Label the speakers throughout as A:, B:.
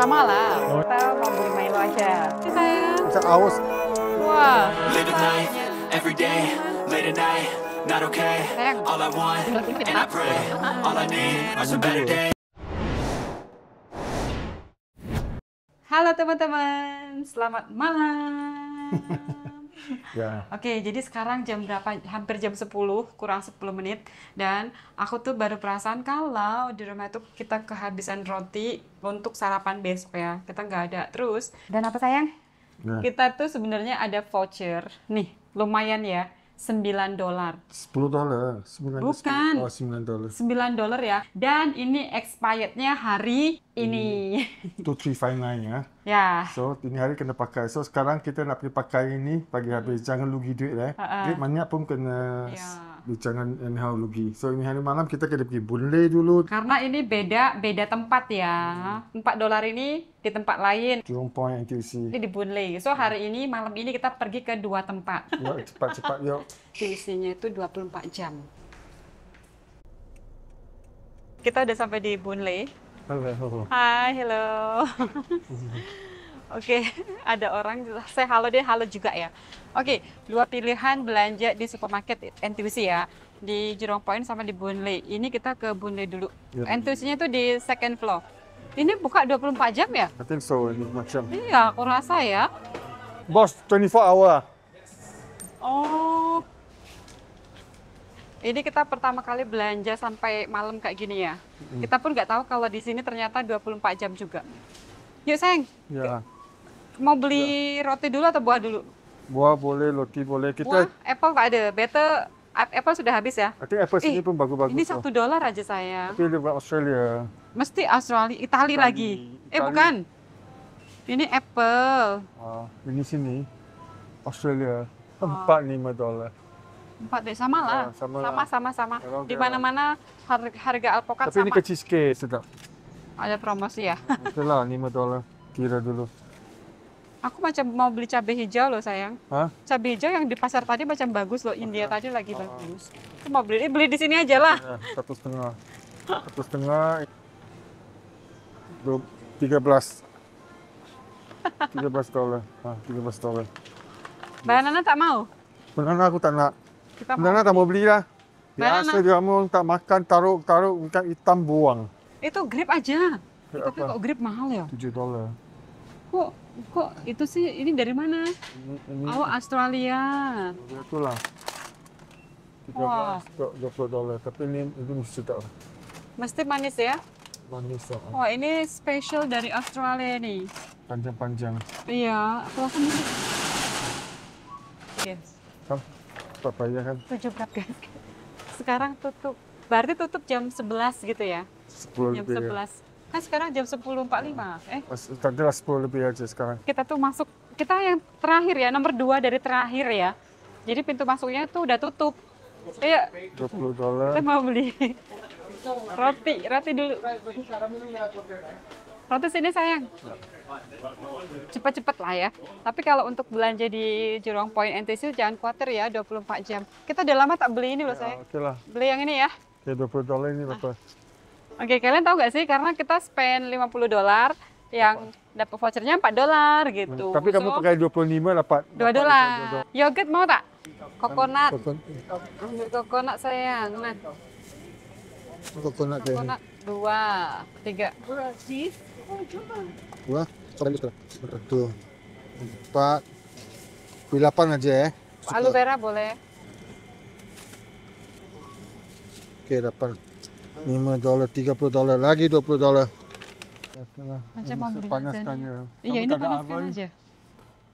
A: sama lah. Kita mau beli Milo aja. Ini
B: sayang. aus. Wah. Every day,
A: Halo teman-teman, selamat malam.
B: Ya.
A: Oke, jadi sekarang jam berapa? Hampir jam 10, kurang 10 menit. Dan aku tuh baru perasaan kalau di rumah itu kita kehabisan roti untuk sarapan besok ya. Kita nggak ada. Terus, dan apa sayang? Ya. Kita tuh sebenarnya ada voucher. Nih, lumayan ya 9 dolar.
B: 10 dolar. Bukan. 10, oh, 9 dolar. 9
A: dolar ya. Dan ini expirednya hari ini. ini
B: 2359 ya. Ya. So, ini hari kena pakai. So, sekarang kita nak pergi pakai ini pagi habis. Jangan lugi duit ya. Eh. Uh -uh. Duit banyak pun kena... Ya jangan anyhow lugi. So ini hari malam kita kita pergi Bunle dulu.
A: Karena ini beda beda tempat ya. Hmm. 4 dolar ini di tempat lain.
B: Jurong Point NTUC. Ini di
A: Bunle. So hari ini malam ini kita pergi ke dua tempat.
B: Yuk cepat-cepat yuk.
A: itu nya itu 24 jam. Kita udah sampai di Bunle. Halo. Hai, hello. Oke, okay. ada orang saya halo dia halo juga ya. Oke, dua pilihan belanja di supermarket NTUC ya. Di Jurong Point sama di Bunle. Ini kita ke Bunle dulu. Yeah. NTUC-nya itu di second floor. Ini buka 24 jam ya?
B: I think so, ini macam. Iya,
A: aku rasa ya.
B: Bos, 24 hour.
A: Oh. Ini kita pertama kali belanja sampai malam kayak gini ya. Mm. Kita pun nggak tahu kalau di sini ternyata 24 jam juga. Yuk, Seng. Yeah. Mau beli yeah. roti dulu atau buah dulu?
B: Buah boleh, loki boleh. Kita Buah,
A: apple nggak ada. Better apple sudah habis ya?
B: I apple sini eh, pun bagus-bagus. Ini satu
A: dolar aja saya. Tapi
B: bukan Australia.
A: Mesti Australia, Itali, Itali lagi. Eh, Itali. Eh bukan. Ini apple.
B: Oh, ini sini Australia ah. empat lima dolar
A: empat deh ah, sama lah sama sama sama, di mana mana harga, harga alpukat tapi ini ke
B: cheesecake sedap
A: ada promosi ya
B: itulah lima dolar kira dulu
A: Aku macam mau beli cabai hijau loh sayang. Hah? Cabai hijau yang di pasar tadi macam bagus loh. India tadi lagi oh. bagus. Aku mau beli, beli di sini aja lah.
B: Ya, satu setengah, satu setengah, tiga belas, tiga belas dolar, tiga belas dolar.
A: Banana tak mau?
B: Banana aku tak nak. Kita Banana mau. tak mau beli lah.
A: Biasa dia
B: mau tak makan, taruh, taruh, ikan hitam buang.
A: Itu grip aja.
B: Grip Tapi apa? kok grip mahal ya? Tujuh dolar.
A: Kok kok itu sih ini dari mana?
B: Ini, oh
A: Australia.
B: Itulah. Wah. Dua dolar, tapi ini itu mesti tak.
A: Mesti manis ya? Manis. Ya. Wah oh, ini spesial dari Australia nih.
B: Panjang-panjang.
A: Iya, Kalau langsung. Yes.
B: Kan, papaya kan?
A: Tujuh belas. Sekarang tutup. Berarti tutup jam 11 gitu ya? 10 jam ya. sebelas. Ya. Kan sekarang jam 10.45. Eh.
B: Tadi lah 10 lebih aja sekarang.
A: Kita tuh masuk, kita yang terakhir ya, nomor dua dari terakhir ya. Jadi pintu masuknya tuh udah tutup. Iya. Dua 20 dolar. Kita mau beli roti, roti dulu. Roti sini sayang. Cepat-cepat lah ya. Tapi kalau untuk belanja di Jurong Point NTC jangan khawatir ya 24 jam. Kita udah lama tak beli ini loh ya, sayang. Oke lah. Beli yang ini ya.
B: Oke, okay, 20 dolar ini berapa?
A: Oke, kalian tahu nggak sih karena kita spend 50 dolar yang dapat vouchernya 4 dolar gitu. Tapi so, kamu pakai
B: 25 dapat 2 dolar.
A: Yogurt mau tak? Coconut. Iya. Ambil coconut sayang. Nah.
B: Coconut. Iya. Coconut
A: dua, tiga. Dua,
B: dua, empat, delapan aja ya.
A: Aloe vera boleh.
B: Oke, delapan. 5 dolar, 30 dolar, lagi 20 dolar. Macam ini? beli panas kan ya. Iya, ini panas kan
A: aja.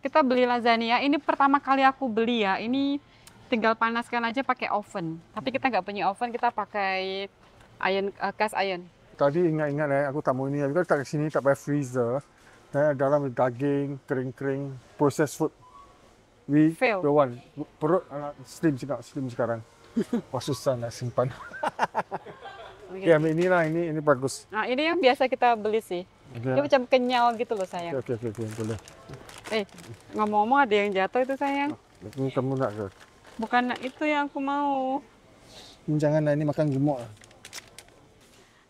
A: Kita beli lasagna, ini pertama kali aku beli ya. Ini tinggal panaskan aja pakai oven. Tapi kita nggak punya oven, kita pakai iron, uh, eh, cast iron.
B: Tadi ingat-ingat ya, aku tamu ini. Kita tak sini tak pakai freezer. Dan eh, dalam daging, kering-kering, processed food. We Fail. the one. Perut anak slim, slim sekarang. Wah oh, susah nak simpan. Ya, inilah ini ini bagus.
A: Nah, ini yang biasa kita beli sih. Dia macam kenyal gitu loh sayang.
B: Oke, oke, oke, boleh.
A: Eh, ngomong-ngomong ada yang jatuh itu sayang.
B: Ini kamu enggak, ke?
A: Bukan itu yang aku mau.
B: Janganlah ini makan gemuk.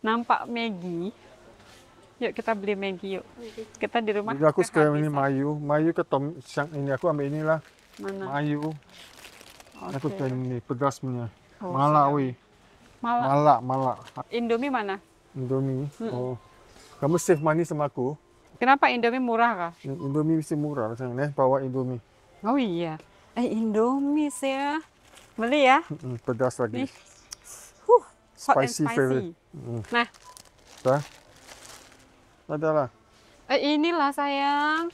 A: Nampak Megi. Yuk kita beli Megi yuk. Kita di rumah. Jadi
B: aku sekarang ini mayu, mayu ke Tom siang ini aku ambil inilah. Mana? Mayu. Okay. Aku kan ini pedasnya. Oh, Malawi. Malak. Malak, malak.
A: Indomie mana?
B: Indomie. Hmm. Oh. Kamu save money sama aku.
A: Kenapa Indomie murah kah?
B: Indomie mesti murah sekarang ya, bawa Indomie.
A: Oh iya. Eh Indomie saya
B: beli ya. Hmm, pedas lagi. Nih.
A: Huh, spicy, spicy. favorite.
B: Hmm. Nah. Dah. lah.
A: Eh inilah sayang.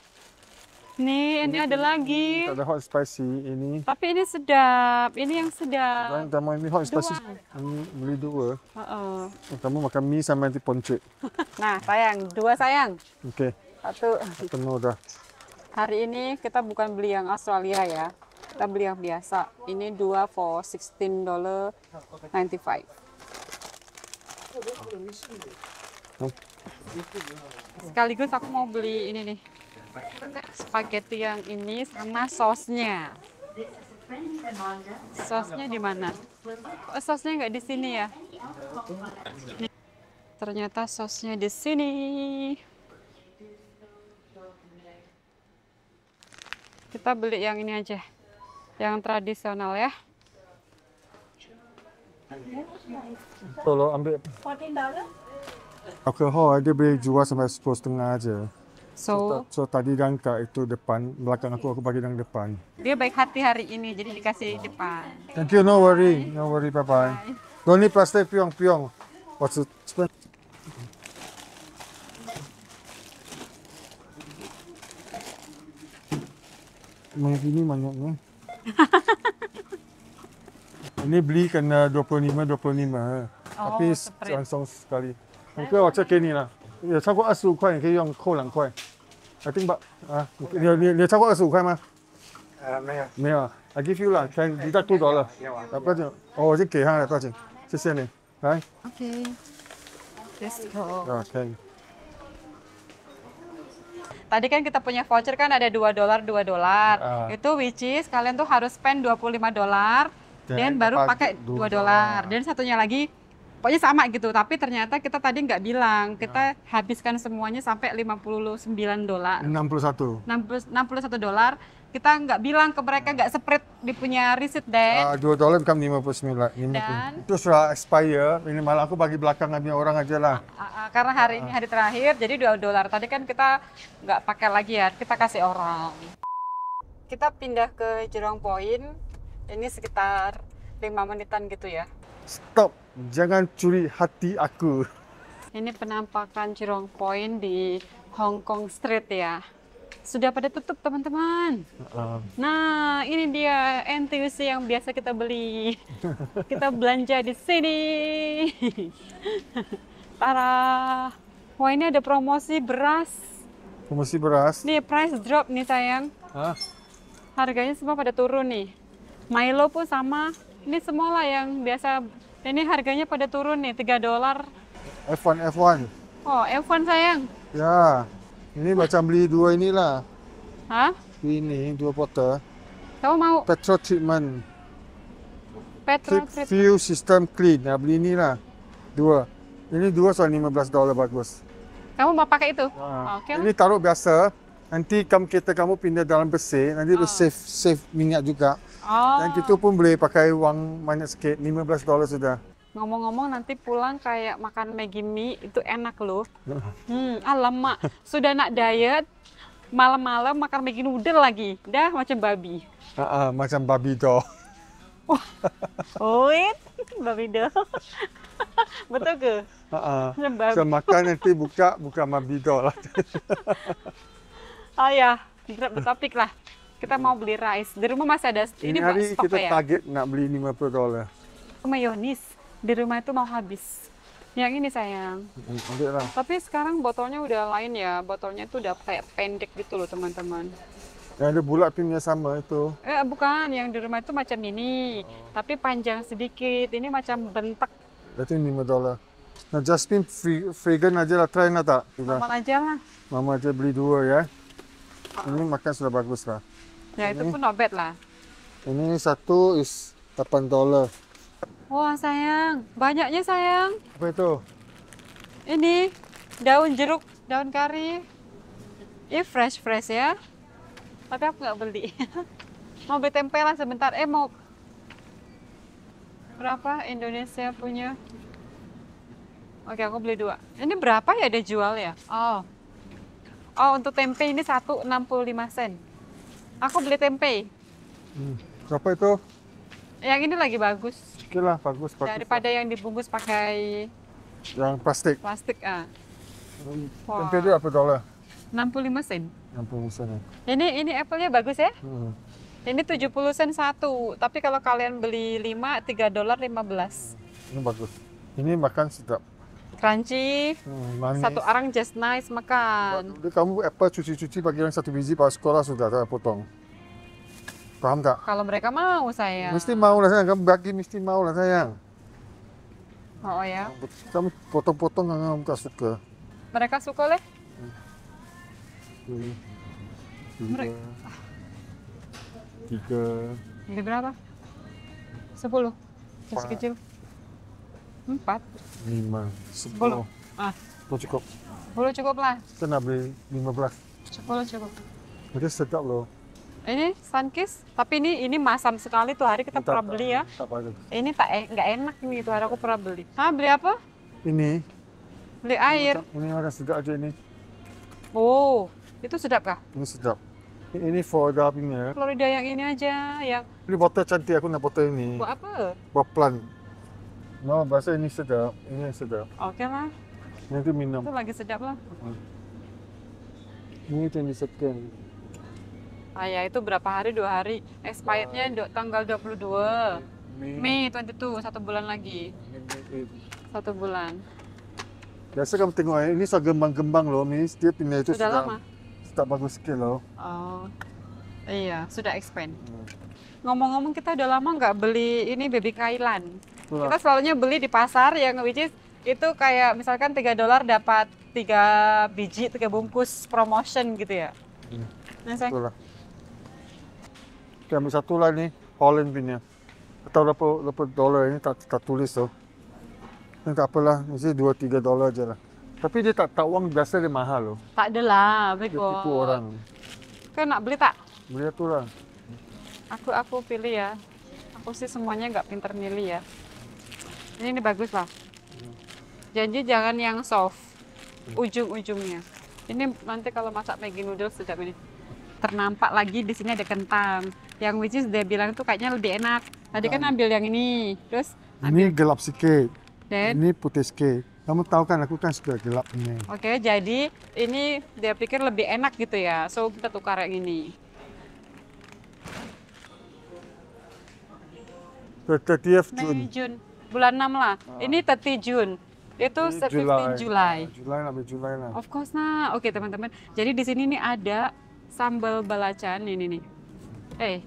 A: Nih, ini, ini ada lagi. Ada
B: hot spicy ini.
A: Tapi ini sedap. Ini yang sedap.
B: Dan kamu ini hot dua. ini beli dua. Uh -oh. Kamu makan mie sama nanti poncet.
A: nah, sayang, dua sayang. Oke. Okay. Satu. Penuh dah. Hari ini kita bukan beli yang Australia ya. Kita beli yang biasa. Ini dua for sixteen dollar ninety five. Oh. Sekaligus aku mau beli ini nih spaghetti yang ini sama sausnya. Sausnya di mana? Oh, sausnya nggak di sini ya? Ternyata sausnya di sini. Kita beli yang ini aja, yang tradisional ya. Tolong ambil. Kan?
B: Oke, okay, oh, dia beli jual sampai sepuluh setengah aja. So, so, so tadi dan kak itu depan, belakang aku aku bagi yang depan.
A: Dia baik hati hari ini, jadi dikasih yeah. depan.
B: Thank you, no worry, no worry, bye bye. Don't need plastic, piong piong. What's it? Spend? Mana ini banyak ni? ini beli kena 25, 25. Oh, Tapi langsung sekali. Mungkin okay, macam kini lah. 有超过二十五块，你可以用扣两块。I think give you 啦，看你再多少了。要啊。不要紧，哦，我就给他了，不要紧，谢谢你，来。
A: OK。Let's go. Tadi kan kita punya voucher kan ada 2 dolar 2 dolar. Uh, itu which is kalian tuh harus spend 25 dolar dan baru pakai 2 dolar. Dan satunya lagi pokoknya sama gitu tapi ternyata kita tadi nggak bilang ya. kita ya. habiskan semuanya sampai 59 dolar
B: 61
A: 60, 61 dolar kita nggak bilang ke mereka nggak spread di punya riset deh ah,
B: uh, 2 dolar kan 59 dan itu sudah expire malah aku bagi belakangannya orang aja
A: lah ah, ah, karena hari ini hari terakhir jadi 2 dolar tadi kan kita nggak pakai lagi ya kita kasih orang kita pindah ke Jerong Point ini sekitar 5 menitan gitu ya
B: Stop, jangan curi hati aku.
A: Ini penampakan Cirong Point di Hong Kong Street ya. Sudah pada tutup teman-teman. Uh. Nah, ini dia NTUC yang biasa kita beli. kita belanja di sini. Para, Wah, ini ada promosi beras.
B: Promosi beras.
A: Nih price drop nih sayang. Hah? Harganya semua pada turun nih. Milo pun sama ini lah yang biasa, ini harganya pada turun nih, 3 dolar.
B: F1, F1.
A: Oh, F1 sayang.
B: Ya, ini macam beli dua inilah. Hah? Ini, dua potter. Kamu mau? Petrol treatment.
A: Petrol Keep treatment. fuel
B: system clean. Ya, beli inilah. Dua. Ini dua soal 15 dolar bagus.
A: Kamu mau pakai itu? Nah. Oke. Okay. Ini
B: taruh biasa. Nanti kam kereta kamu pindah dalam bersih, nanti oh. Ah. save save minyak juga.
A: Oh. Dan kita gitu
B: pun boleh pakai wang banyak sikit, 15 dolar sudah.
A: Ngomong-ngomong nanti pulang kayak makan Maggi mie itu enak loh. Hmm, alamak, sudah nak diet, malam-malam makan Maggi noodle lagi. Dah macam babi.
B: Uh, uh, macam babi doh.
A: oh, it? babi doh. Betul ke?
B: Uh, uh. Macam babi. So, makan nanti buka buka babi doh lah.
A: oh ya topik lah kita mau beli rice di rumah masih ada ini, ini hari stok kita ya? target
B: nak beli 50 dolar
A: oh, mayonis di rumah itu mau habis yang ini sayang
B: hmm, Ambil
A: tapi sekarang botolnya udah lain ya botolnya itu udah kayak pendek gitu loh teman-teman
B: yang ada bulat pinnya sama itu
A: eh bukan yang di rumah itu macam ini oh. tapi panjang sedikit ini macam bentak
B: berarti 5 dolar Nah, Justin vegan aja lah, try nggak tak? Mama aja lah. Mama aja beli dua ya ini makan sudah bagus lah
A: ya ini, itu pun not bad lah
B: ini satu is 8 dollar.
A: wah sayang banyaknya sayang apa itu ini daun jeruk daun kari ini fresh fresh ya tapi aku nggak beli mau beli tempe lah sebentar eh mau berapa Indonesia punya oke aku beli dua ini berapa ya ada jual ya oh Oh, untuk tempe ini 1,65 sen. Aku beli tempe. Hmm. Berapa itu? Yang ini lagi bagus.
B: Sekilah bagus, bagus. Daripada
A: yang dibungkus pakai
B: yang plastik.
A: Plastik, ah.
B: Hmm, wow. Tempe itu apa dolar?
A: 65 sen.
B: 60 sen. ya.
A: Ini ini apple nya bagus ya? Hmm. Ini 70 sen satu, tapi kalau kalian beli 5, 3 dolar 15.
B: Ini bagus. Ini makan sedap
A: crunchy. Hmm,
B: manis. Satu arang
A: just nice makan.
B: kamu apple cuci-cuci pagi yang satu biji pas sekolah sudah saya potong. Paham tak?
A: Kalau mereka mau saya.
B: Mesti mau lah sayang, kamu bagi mesti mau lah sayang. Oh, oh ya. Kamu potong-potong kamu tak suka.
A: Mereka suka leh?
B: Tiga. Mereka. Tiga.
A: berapa? Sepuluh. Kecil-kecil. Empat.
B: Lima. Sepuluh.
A: Ah. Sepuluh cukup. Sepuluh cukup lah.
B: Kita nak beli lima belas. Sepuluh cukup. Itu sedap loh.
A: Ini sunkis, tapi ini ini masam sekali tuh hari kita pernah beli ya. Tak, tak, ini tak enggak enak ini tuh hari aku pernah beli. Hah, beli apa? Ini. Beli air.
B: Ini ada sedap aja ini.
A: Oh, itu sedap kah?
B: Ini sedap. Ini Florida ya.
A: Florida yang ini aja yang.
B: Ini botol cantik aku nak botol ini. Buat apa? Buat plant. No, bahasa ini sedap. Ini sedap. Oke lah. Nanti minum. Itu
A: lagi sedap lah.
B: Hmm. Ini yang disetkan.
A: Ah ya, itu berapa hari? Dua hari. Expirednya do, tanggal 22. Mei. Mei 22, satu bulan lagi. Satu bulan.
B: Biasa kamu tengok eh, ini sangat gembang-gembang loh, Miss. Dia pindah itu sudah, sudah lama. Sudah bagus sekali loh.
A: Oh. Iya, sudah expand. Hmm. Ngomong-ngomong hmm. kita udah lama nggak beli ini baby Kailan. Kita Kita selalunya beli di pasar yang which is itu kayak misalkan 3 dolar dapat tiga biji, tiga bungkus promotion gitu ya.
B: Hmm. Nah, Itulah. Kami satu lah ini Holland punya. Atau berapa berapa dolar ini tak, tak tulis tu. Ini tak apalah, mesti 2 3 dolar aja lah. Tapi dia tak tak uang biasa dia mahal loh.
A: Tak adalah, bego. Dia orang. Kau nak beli tak? Beli tu Aku aku pilih ya. Aku sih semuanya enggak pinter milih ya ini, ini bagus lah janji jangan yang soft ujung-ujungnya ini nanti kalau masak Maggi noodles sedap ini ternampak lagi di sini ada kentang yang which is dia bilang tuh kayaknya lebih enak tadi kan ambil yang ini terus
B: ini gelap sikit Dan, ini putih sikit kamu tahu kan aku kan sudah gelap ini.
A: Oke, okay, jadi ini dia pikir lebih enak gitu ya. So kita tukar yang ini.
B: The 30th June. June
A: bulan 6 lah. Uh. Ini 30 jun Itu 15 Julai. Julai.
B: lah sampai Julai lah. Of
A: course nah. Oke, okay, teman-teman. Jadi di sini nih ada sambal belacan ini nih. Eh,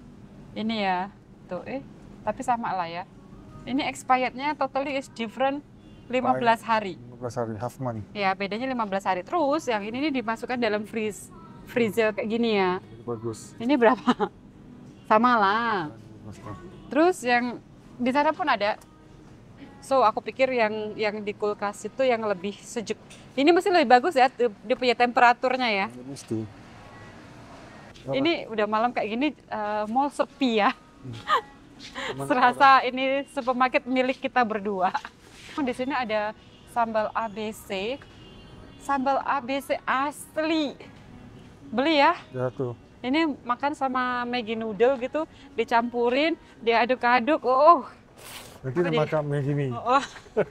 A: ini ya. Tuh, eh. Tapi sama lah ya. Ini expirednya totally is different 15 hari.
B: 15 hari, half month.
A: Ya, bedanya 15 hari. Terus yang ini nih dimasukkan dalam freeze freezer kayak gini ya. Bagus. Ini berapa? Sama lah. Terus yang di sana pun ada So aku pikir yang yang di kulkas itu yang lebih sejuk. Ini mesti lebih bagus ya dia punya temperaturnya ya. ya mesti. Ini udah malam kayak gini uh, mall sepi ya. Serasa orang. ini supermarket milik kita berdua. Di sini ada sambal ABC. Sambal ABC asli. Beli ya? Ya Ini makan sama Maggi noodle gitu, dicampurin, diaduk-aduk. Oh,
B: Nanti makan makamnya gini. Oh. oh.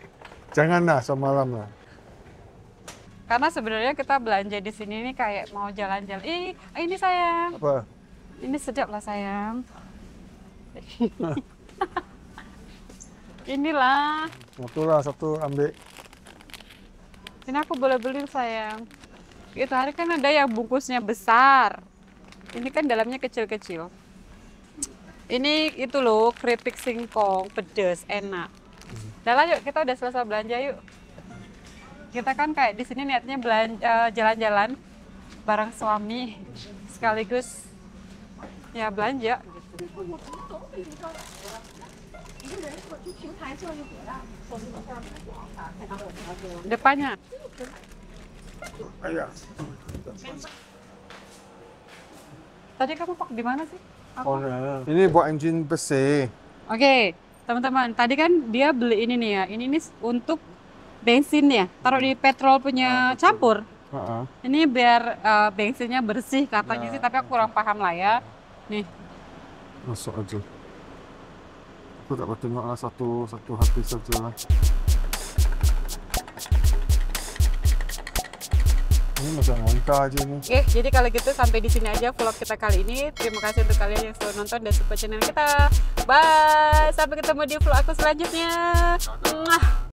B: Janganlah semalam lah.
A: Karena sebenarnya kita belanja di sini ini kayak mau jalan-jalan. Ih, ah, ini sayang. Apa? Ini sedap lah sayang. Inilah.
B: Mutlak satu ambil.
A: Ini aku boleh beli sayang. Itu hari kan ada yang bungkusnya besar. Ini kan dalamnya kecil-kecil. Ini itu loh keripik singkong pedes enak. Udah lah yuk kita udah selesai belanja yuk. Kita kan kayak di sini niatnya belanja eh, jalan-jalan bareng suami sekaligus ya belanja Depannya. Tadi kamu pak di mana sih?
B: Oh, ya. ini buat engine besi.
A: Oke, okay. teman-teman. Tadi kan dia beli ini nih ya. Ini nih untuk bensin ya. Taruh di petrol punya ah, campur. Uh-uh. Ini biar uh, bensinnya bersih katanya yeah. sih, tapi aku kurang paham lah ya. Nih.
B: Masuk aja. Aku dapat tengoklah satu satu habis saja Hmm, ini megang Oke,
A: jadi kalau gitu sampai di sini aja vlog kita kali ini. Terima kasih untuk kalian yang sudah nonton dan support channel kita. Bye. Sampai ketemu di vlog aku selanjutnya. Mwah.